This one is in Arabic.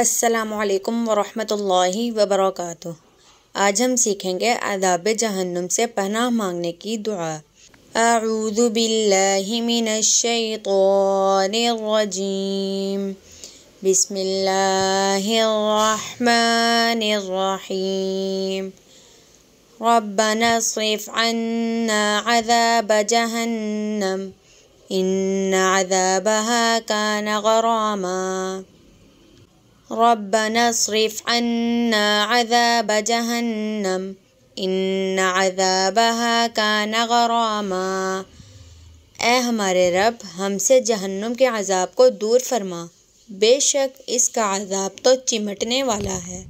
السلام عليكم ورحمة الله وبركاته آج ہم سیکھیں گے عذاب جہنم سے پناہ مانگنے کی دعا اعوذ بالله من الشيطان الرجيم بسم الله الرحمن الرحيم ربنا صرف عنا عذاب جهنم ان عذابها كان غراما ربنا نہ صرف انّا ادب جہنم ان عذابها كان غراما اے ہمارے رب ہم سے جہنم کے عذاب کو دور فرما بے شک اس کا عذاب تو چمٹنے والا ہے